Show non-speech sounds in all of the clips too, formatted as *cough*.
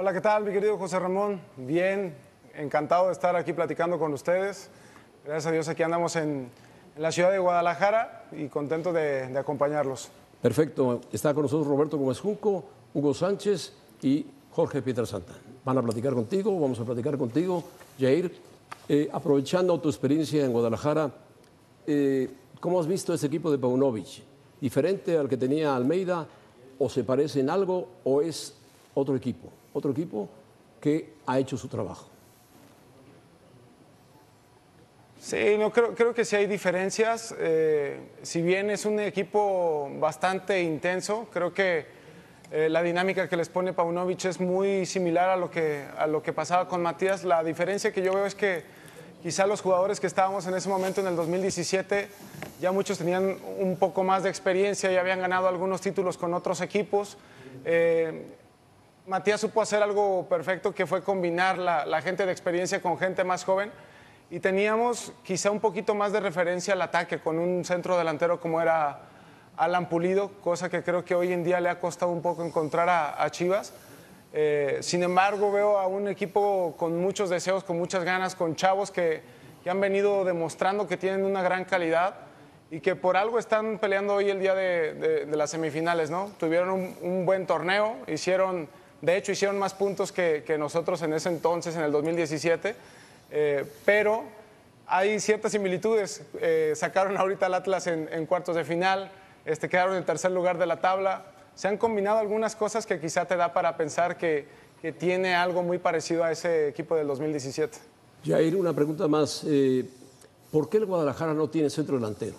Hola, ¿qué tal, mi querido José Ramón? Bien, encantado de estar aquí platicando con ustedes. Gracias a Dios aquí andamos en, la ciudad de Guadalajara y contento de, acompañarlos. Perfecto, está con nosotros Roberto Gómez Junco, Hugo Sánchez y Jorge Pietrasanta. Van a platicar contigo, vamos a platicar contigo, Jair. Eh, aprovechando tu experiencia en Guadalajara, eh, ¿cómo has visto ese equipo de Paunovic? ¿Diferente al que tenía Almeida? ¿O se parece en algo? ¿O es otro equipo, otro equipo que ha hecho su trabajo. Sí, no, creo, creo que sí hay diferencias. Eh, si bien es un equipo bastante intenso, creo que eh, la dinámica que les pone Paunovic es muy similar a lo, que, a lo que pasaba con Matías. La diferencia que yo veo es que quizá los jugadores que estábamos en ese momento en el 2017, ya muchos tenían un poco más de experiencia y habían ganado algunos títulos con otros equipos. Eh, Matías supo hacer algo perfecto que fue combinar la, gente de experiencia con gente más joven y teníamos quizá un poquito más de referencia al ataque con un centro delantero como era Alan Pulido, cosa que creo que hoy en día le ha costado un poco encontrar a, Chivas. Eh, sin embargo, veo a un equipo con muchos deseos, con muchas ganas, con chavos que, han venido demostrando que tienen una gran calidad y que por algo están peleando hoy el día de, las semifinales, ¿no? Tuvieron un buen torneo, hicieron de hecho, hicieron más puntos que, nosotros en ese entonces, en el 2017, eh, pero hay ciertas similitudes. Eh, sacaron ahorita al Atlas en, cuartos de final, este, quedaron en tercer lugar de la tabla. Se han combinado algunas cosas que quizá te da para pensar que, tiene algo muy parecido a ese equipo del 2017. Jair, una pregunta más. Eh, ¿Por qué el Guadalajara no tiene centro delantero?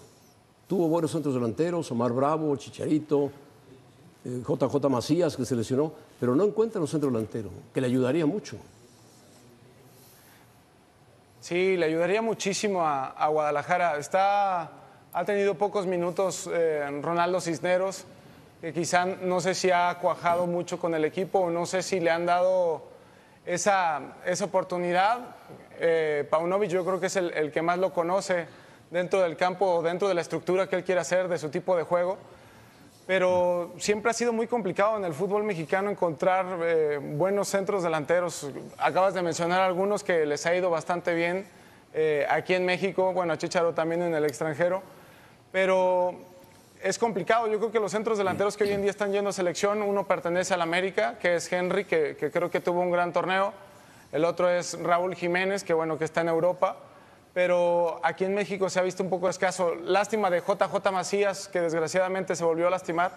Tuvo buenos centros delanteros, Omar Bravo, Chicharito, JJ eh, Macías, que se lesionó, pero no encuentra un centro delantero, que le ayudaría mucho. Sí, le ayudaría muchísimo a, Guadalajara. Está, ha tenido pocos minutos eh, Ronaldo Cisneros, que quizá no sé si ha cuajado mucho con el equipo, no sé si le han dado esa, esa oportunidad. Eh, Paunovic yo creo que es el, el que más lo conoce dentro del campo, dentro de la estructura que él quiere hacer, de su tipo de juego pero siempre ha sido muy complicado en el fútbol mexicano encontrar eh, buenos centros delanteros. Acabas de mencionar algunos que les ha ido bastante bien eh, aquí en México, bueno, a Chicharo también en el extranjero, pero es complicado. Yo creo que los centros delanteros que hoy en día están yendo a selección, uno pertenece al América, que es Henry, que, que creo que tuvo un gran torneo, el otro es Raúl Jiménez, que bueno, que está en Europa pero aquí en México se ha visto un poco escaso. Lástima de JJ Macías, que desgraciadamente se volvió a lastimar,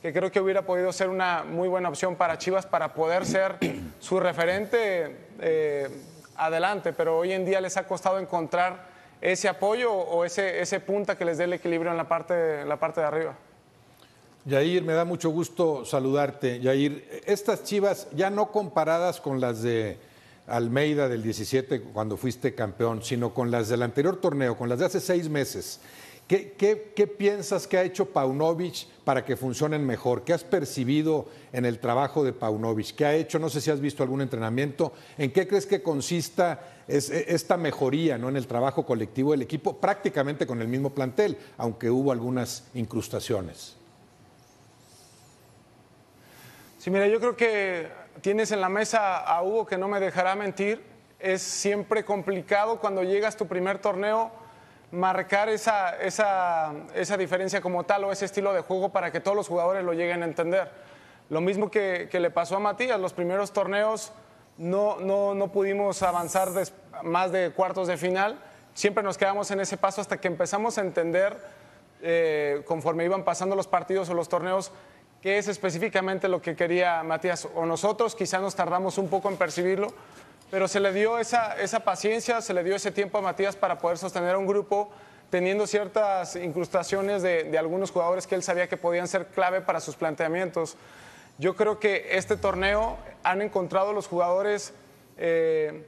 que creo que hubiera podido ser una muy buena opción para Chivas para poder ser *clears throat* su referente eh, adelante, pero hoy en día les ha costado encontrar ese apoyo o ese, ese punta que les dé el equilibrio en la parte, en la parte de arriba. Yair, me da mucho gusto saludarte. Yair, estas chivas ya no comparadas con las de Almeida del 17 cuando fuiste campeón, sino con las del anterior torneo, con las de hace seis meses. ¿Qué, qué, piensas que ha hecho Paunovic para que funcionen mejor? ¿Qué has percibido en el trabajo de Paunovic? ¿Qué ha hecho? No sé si has visto algún entrenamiento. ¿En qué crees que consista e, esta mejoría ¿no? en el trabajo colectivo del equipo, prácticamente con el mismo plantel, aunque hubo algunas incrustaciones? Sí, mira, yo creo que tienes en la mesa a Hugo que no me dejará mentir, es siempre complicado cuando llegas tu primer torneo marcar esa, diferencia como tal o ese estilo de juego para que todos los jugadores lo lleguen a entender. Lo mismo que, le pasó a Matías, los primeros torneos no, no, pudimos avanzar más de cuartos de final, siempre nos quedamos en ese paso hasta que empezamos a entender, eh, conforme iban pasando los partidos o los torneos, que es específicamente lo que quería Matías. O nosotros quizá nos tardamos un poco en percibirlo, pero se le dio esa, paciencia, se le dio ese tiempo a Matías para poder sostener a un grupo teniendo ciertas incrustaciones de, algunos jugadores que él sabía que podían ser clave para sus planteamientos. Yo creo que este torneo han encontrado los jugadores eh,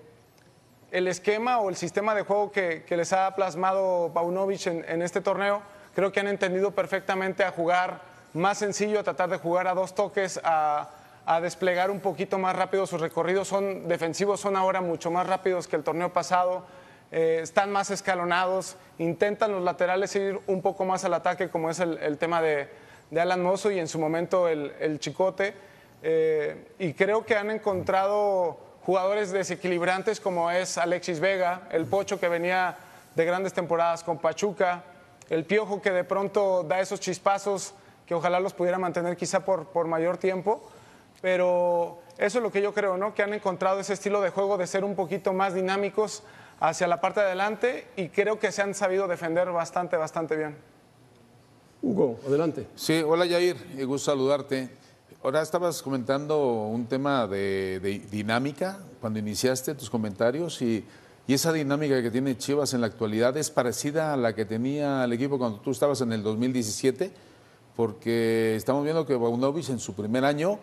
el esquema o el sistema de juego que, les ha plasmado Paunovic en, en este torneo. Creo que han entendido perfectamente a jugar más sencillo, a tratar de jugar a dos toques, a, desplegar un poquito más rápido sus recorridos. Son defensivos, son ahora mucho más rápidos que el torneo pasado. Eh, están más escalonados, intentan los laterales ir un poco más al ataque, como es el, tema de, Alan Mozo y en su momento el, Chicote. Eh, y creo que han encontrado jugadores desequilibrantes como es Alexis Vega, el Pocho que venía de grandes temporadas con Pachuca, el Piojo que de pronto da esos chispazos que ojalá los pudiera mantener quizá por, mayor tiempo, pero eso es lo que yo creo, ¿no? Que han encontrado ese estilo de juego de ser un poquito más dinámicos hacia la parte de adelante y creo que se han sabido defender bastante, bastante bien. Hugo, adelante. Sí, hola y gusto saludarte. Ahora estabas comentando un tema de, dinámica cuando iniciaste tus comentarios y, y, esa dinámica que tiene Chivas en la actualidad es parecida a la que tenía el equipo cuando tú estabas en el 2017 porque estamos viendo que Baunovic en su primer año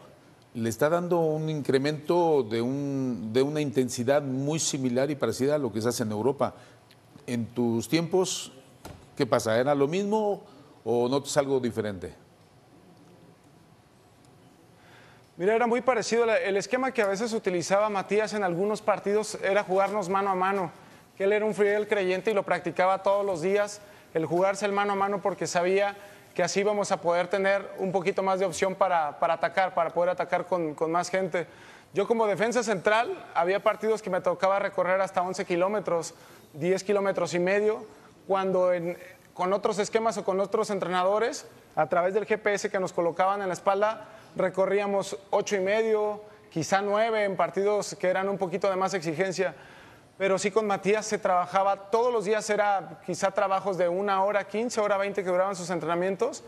le está dando un incremento de, una intensidad muy similar y parecida a lo que se hace en Europa. En tus tiempos, ¿qué pasa? ¿Era lo mismo o notas algo diferente? Mira, era muy parecido. El esquema que a veces utilizaba Matías en algunos partidos era jugarnos mano a mano. Que él era un fiel creyente y lo practicaba todos los días, el jugarse el mano a mano porque sabía que así vamos a poder tener un poquito más de opción para, atacar, para poder atacar con, más gente. Yo como defensa central había partidos que me tocaba recorrer hasta 11 kilómetros, 10 kilómetros y medio, cuando con otros esquemas o con otros entrenadores, a través del GPS que nos colocaban en la espalda, recorríamos 8 y medio, quizá 9 en partidos que eran un poquito de más exigencia. Pero sí con Matías se trabajaba, todos los días era quizá trabajos de una hora, 15, hora 20 que duraban sus entrenamientos,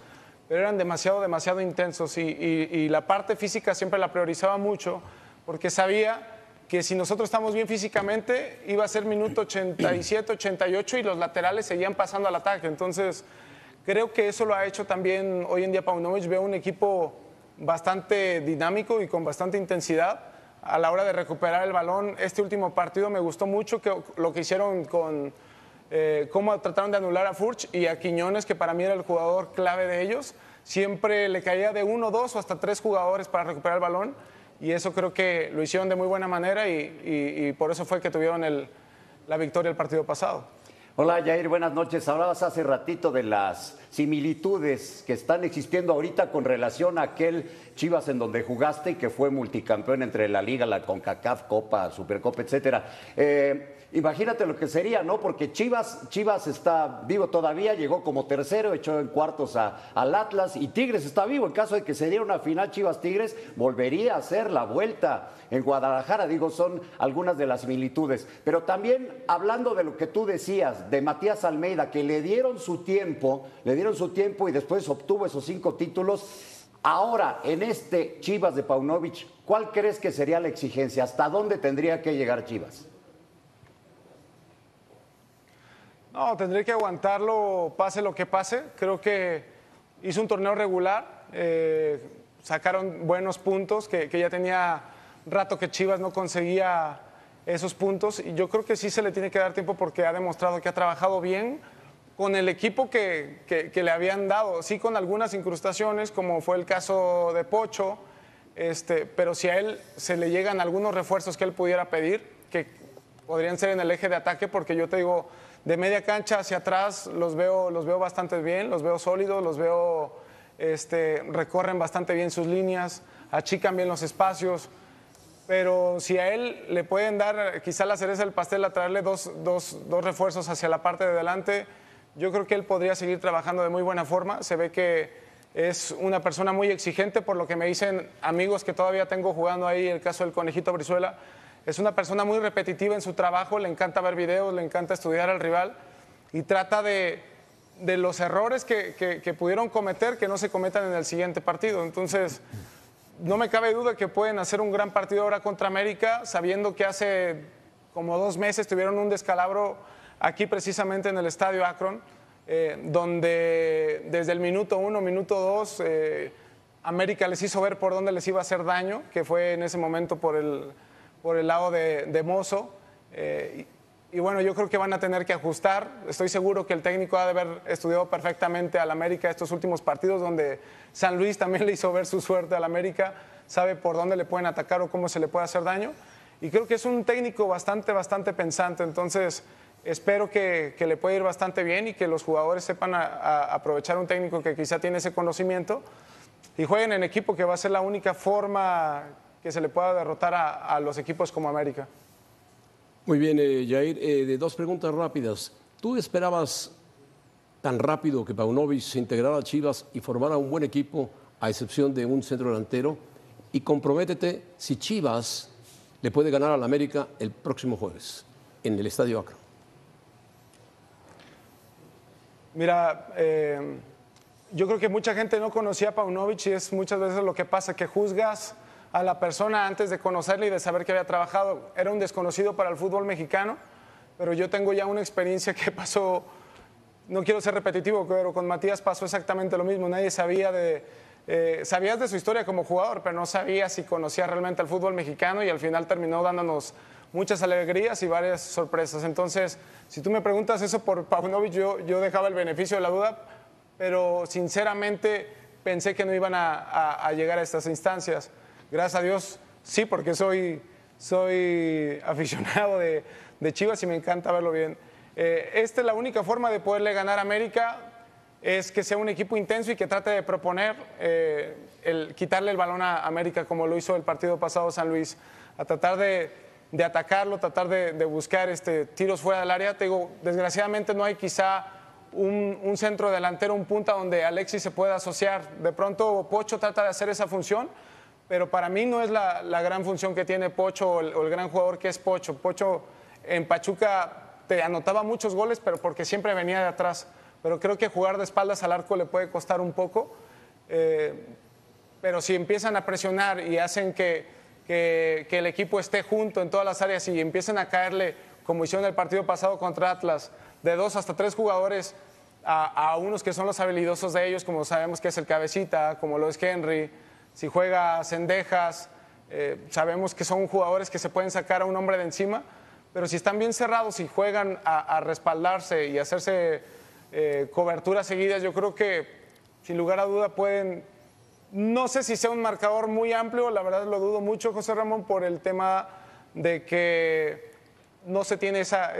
pero eran demasiado, demasiado intensos y, la parte física siempre la priorizaba mucho porque sabía que si nosotros estamos bien físicamente, iba a ser minuto 87, 88 y los laterales seguían pasando al ataque. Entonces, creo que eso lo ha hecho también hoy en día Paunovic. Veo un equipo bastante dinámico y con bastante intensidad a la hora de recuperar el balón. Este último partido me gustó mucho lo que hicieron con eh, cómo trataron de anular a Furch y a Quiñones, que para mí era el jugador clave de ellos. Siempre le caía de uno, dos o hasta tres jugadores para recuperar el balón y eso creo que lo hicieron de muy buena manera y, por eso fue que tuvieron la victoria el partido pasado. Hola Jair, buenas noches. Hablabas hace ratito de las similitudes que están existiendo ahorita con relación a aquel Chivas en donde jugaste y que fue multicampeón entre la Liga, la CONCACAF, Copa, Supercopa, etc. Eh, imagínate lo que sería, ¿no? Porque Chivas, Chivas está vivo todavía, llegó como tercero, echó en cuartos al Atlas y Tigres está vivo. En caso de que se diera una final Chivas Tigres, volvería a hacer la vuelta en Guadalajara. Digo, son algunas de las similitudes. Pero también hablando de lo que tú decías, de Matías Almeida, que le dieron su tiempo, le dieron su tiempo y después obtuvo esos cinco títulos. Ahora, en este Chivas de Paunovic, ¿cuál crees que sería la exigencia? ¿Hasta dónde tendría que llegar Chivas? No, tendría que aguantarlo pase lo que pase. Creo que hizo un torneo regular, eh, sacaron buenos puntos que, que ya tenía rato que Chivas no conseguía esos puntos. Y yo creo que sí se le tiene que dar tiempo porque ha demostrado que ha trabajado bien con el equipo que, le habían dado. Sí, con algunas incrustaciones, como fue el caso de Pocho, este, pero si a él se le llegan algunos refuerzos que él pudiera pedir, que podrían ser en el eje de ataque, porque yo te digo, de media cancha hacia atrás los veo, los veo bastante bien, los veo sólidos, los veo, este, recorren bastante bien sus líneas, achican bien los espacios pero si a él le pueden dar quizá la cereza del pastel a traerle dos, refuerzos hacia la parte de delante, yo creo que él podría seguir trabajando de muy buena forma. Se ve que es una persona muy exigente, por lo que me dicen amigos que todavía tengo jugando ahí, el caso del conejito Brizuela. Es una persona muy repetitiva en su trabajo, le encanta ver videos, le encanta estudiar al rival y trata de, los errores que, que pudieron cometer que no se cometan en el siguiente partido. Entonces no me cabe duda que pueden hacer un gran partido ahora contra América, sabiendo que hace como dos meses tuvieron un descalabro aquí precisamente en el estadio Akron, eh, donde desde el minuto uno, minuto dos, eh, América les hizo ver por dónde les iba a hacer daño, que fue en ese momento por el, por el lado de, Mozo. Eh, y bueno, yo creo que van a tener que ajustar. Estoy seguro que el técnico ha de haber estudiado perfectamente al América estos últimos partidos, donde San Luis también *laughs* le hizo ver su suerte al América, sabe por dónde le pueden atacar o cómo se le puede hacer daño. Y creo que es un técnico bastante, bastante pensante. Entonces, espero que, le pueda ir bastante bien y que los jugadores sepan aprovechar un técnico que quizá tiene ese conocimiento y jueguen en equipo, que va a ser la única forma que se le pueda derrotar a los equipos como América. Muy bien, eh, Jair. Eh, de dos preguntas rápidas. ¿Tú esperabas tan rápido que Paunovic se integrara a Chivas y formara un buen equipo, a excepción de un centro delantero? Y comprométete si Chivas le puede ganar al América el próximo jueves en el Estadio Acro. Mira, eh, yo creo que mucha gente no conocía a Paunovic y es muchas veces lo que pasa, que juzgas a la persona antes de conocerle y de saber que había trabajado. Era un desconocido para el fútbol mexicano, pero yo tengo ya una experiencia que *laughs* pasó, no quiero ser repetitivo, pero con Matías pasó exactamente lo mismo. Nadie sabía de, eh, de su historia como jugador, pero no sabía si conocía realmente al fútbol mexicano y al final terminó dándonos muchas alegrías y varias sorpresas. Entonces, si tú me preguntas eso por Paunovic, yo, yo dejaba el beneficio de la duda, pero sinceramente pensé que no iban a llegar a estas instancias. Gracias a Dios, sí, porque soy, soy aficionado de, Chivas y me encanta verlo bien. Eh, esta es la única forma de poderle ganar a América, es que sea un equipo intenso y que trate de proponer eh, quitarle el balón a América como lo hizo el partido pasado San Luis, a tratar de, de atacarlo, tratar de, buscar este, tiros fuera del área. Te digo, desgraciadamente no hay quizá un, un, centro delantero, un punta donde Alexis se pueda asociar. De pronto Pocho trata de hacer esa función pero para mí no es la, gran función que tiene Pocho o el, gran jugador que es Pocho. Pocho en Pachuca te anotaba muchos goles, pero porque siempre venía de atrás. Pero creo que jugar de espaldas al arco le puede costar un poco. Eh, pero si empiezan a presionar y hacen que, el equipo esté junto en todas las áreas y empiecen a caerle, como hicieron el partido pasado contra Atlas, de dos hasta tres jugadores a, unos que son los habilidosos de ellos, como sabemos que es el cabecita, como lo es Henry, si juega Cendejas, eh, sabemos que son jugadores que se pueden sacar a un hombre de encima, pero si están bien cerrados y juegan a, respaldarse y hacerse eh, coberturas seguidas, yo creo que sin lugar a duda pueden, no sé si sea un marcador muy amplio, la verdad lo dudo mucho, José Ramón, por el tema de que no se tiene esa,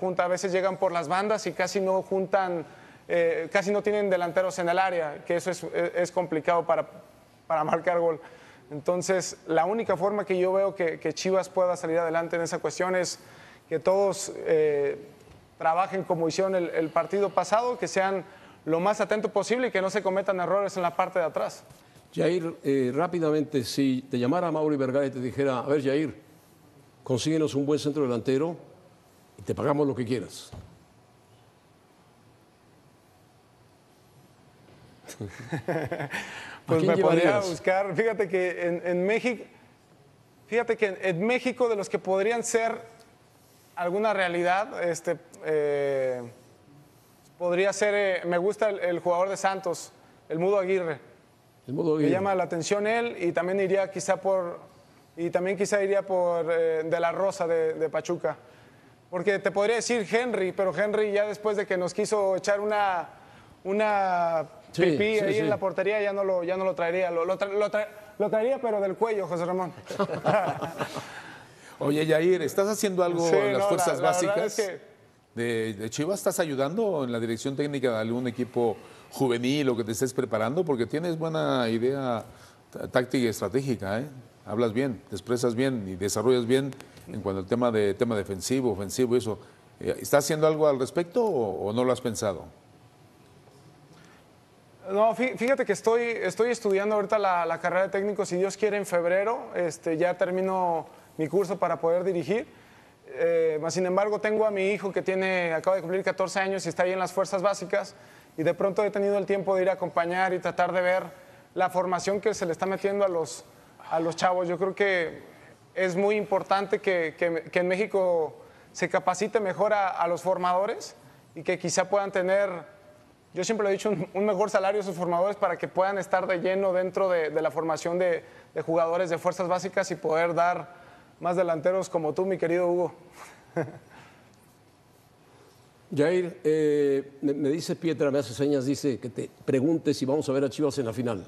punta, a veces llegan por las bandas y casi no juntan. Eh, casi no tienen delanteros en el área, que eso es, es complicado para, para marcar gol. Entonces, la única forma que yo veo que, Chivas pueda salir adelante en esa cuestión es que todos eh, trabajen como hicieron el, partido pasado, que sean lo más atentos posible y que no se cometan errores en la parte de atrás. Jair, eh, rápidamente, si te llamara Mauri Vergara y te dijera, a ver, Jair, consíguenos un buen centro delantero y te pagamos lo que quieras. *laughs* Pues me podría buscar. Fíjate que en, México, fíjate que en, México de los que podrían ser alguna realidad, este, eh, podría ser, eh, me gusta el, jugador de Santos, el Mudo Aguirre. El Mudo Aguirre. Me llama la atención él y también iría quizá por, y también quizá iría por eh, De La Rosa de, de Pachuca. Porque te podría decir Henry, pero Henry ya después de que nos quiso echar una, una Sí, ahí en la portería ya no lo, ya no lo traería. Lo, traería, pero del cuello, José Ramón. *laughs* Oye, Yair, ¿estás haciendo algo en las fuerzas básicas de, de, Chivas? ¿Estás ayudando en la dirección técnica de algún equipo juvenil o que te estés preparando? Porque tienes buena idea táctica y estratégica, ¿eh? Hablas bien, te expresas bien y desarrollas bien en cuanto al tema de tema defensivo, ofensivo, eso. Eh, ¿Estás haciendo algo al respecto o no lo has pensado? No, fíjate que estoy, estoy estudiando ahorita la, carrera de técnico, si Dios quiere, en febrero. Este, ya termino mi curso para poder dirigir. Eh, sin embargo, tengo a mi hijo que tiene, acaba de cumplir 14 años y está ahí en las fuerzas básicas. Y de pronto he tenido el tiempo de ir a acompañar y tratar de ver la formación que se le está metiendo a los, a los chavos. Yo creo que es muy importante que, en México se capacite mejor a los formadores y que quizá puedan tener yo siempre le he dicho, un, mejor salario a sus formadores para que puedan estar de lleno dentro de, la formación de, jugadores de fuerzas básicas y poder dar más delanteros como tú, mi querido Hugo. Yair, *laughs* eh, me, dice Pietra, me hace señas, dice que te pregunte si vamos a ver a Chivas en la final.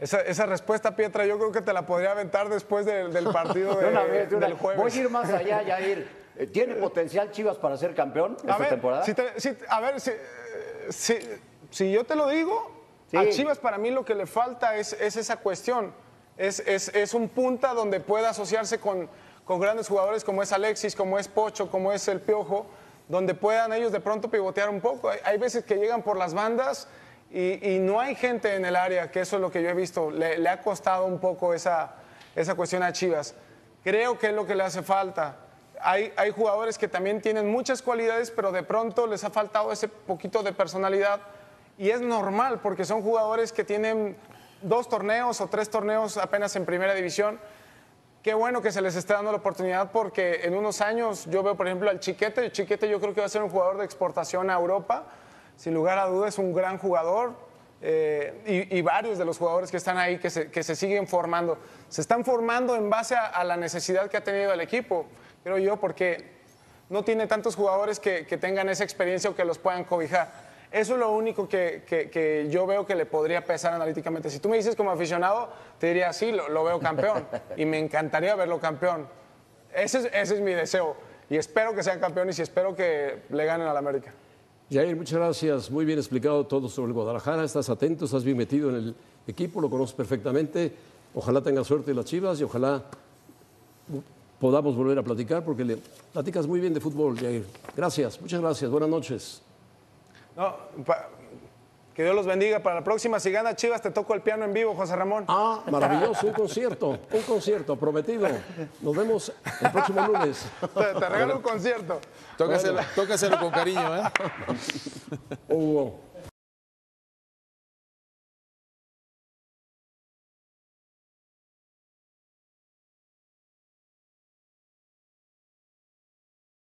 Esa, respuesta, Pietra, yo creo que te la podría aventar después del, partido *laughs* del jueves. Voy a ir más allá, Yair. Eh, ¿Tiene potencial Chivas para ser campeón a esta temporada? Si a ver, si, yo te lo digo, a Chivas para mí lo que le falta es, es esa cuestión. Es, un punta donde pueda asociarse con, con grandes jugadores como es Alexis, como es Pocho, como es el Piojo, donde puedan ellos de pronto pivotear un poco. Hay, veces que llegan por las bandas y, no hay gente en el área, que eso es lo que yo he visto. Le, ha costado un poco esa, esa cuestión a Chivas. Creo que es lo que le hace falta hay, jugadores que también tienen muchas cualidades, pero de pronto les ha faltado ese poquito de personalidad. Y es normal, porque son jugadores que tienen dos torneos o tres torneos apenas en primera división. Qué bueno que se les esté dando la oportunidad porque en unos años yo veo, por ejemplo, al Chiquete. El Chiquete yo creo que va a ser un jugador de exportación a Europa. Sin lugar a dudas, es un gran jugador. Eh, y, varios de los jugadores que están ahí que se, siguen formando. Se están formando en base a la necesidad que ha tenido el equipo creo yo, porque no tiene tantos jugadores que, tengan esa experiencia o que los puedan cobijar. Eso es lo único que, yo veo que le podría pesar analíticamente. Si tú me dices como aficionado, te diría, sí, lo, veo campeón y me encantaría verlo campeón. Ese es, mi deseo y espero que sean campeones y espero que le ganen al América. Jair, muchas gracias. Muy bien explicado todo sobre el Guadalajara. Estás atento, estás bien metido en el equipo, lo conoces perfectamente. Ojalá tenga suerte las Chivas y ojalá podamos volver a platicar, porque le platicas muy bien de fútbol, Jair. Gracias, muchas gracias, buenas noches. No, que Dios los bendiga. Para la próxima, si gana Chivas, te toco el piano en vivo, José Ramón. Ah, maravilloso, un concierto, un concierto, prometido. Nos vemos el próximo lunes. Te, regalo un concierto. Tócaselo, con cariño, ¿eh?